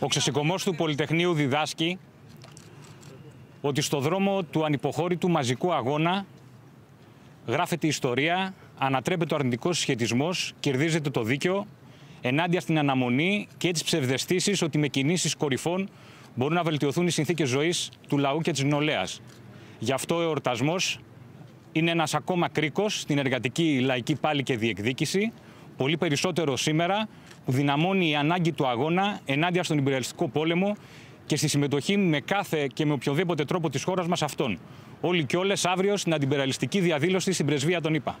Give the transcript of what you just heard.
Ο ξεσηκωμός του Πολυτεχνείου διδάσκει ότι στο δρόμο του ανυποχώρητου μαζικού αγώνα γράφεται ιστορία, ανατρέπεται ο αρνητικός σχετισμός, κερδίζεται το δίκαιο ενάντια στην αναμονή και τις ψευδεστήσεις ότι με κινήσεις κορυφών μπορούν να βελτιωθούν οι συνθήκες ζωής του λαού και της νεολαίας. Γι' αυτό ο εορτασμός είναι ένας ακόμα κρίκος στην εργατική λαϊκή πάλι και διεκδίκηση πολύ περισσότερο σήμερα, που δυναμώνει η ανάγκη του αγώνα ενάντια στον υπεραλιστικό πόλεμο και στη συμμετοχή με κάθε και με οποιοδήποτε τρόπο της χώρας μας αυτών. Όλοι και όλες αύριο στην αντιπεραλιστική διαδήλωση στην πρεσβεία των ΗΠΑ.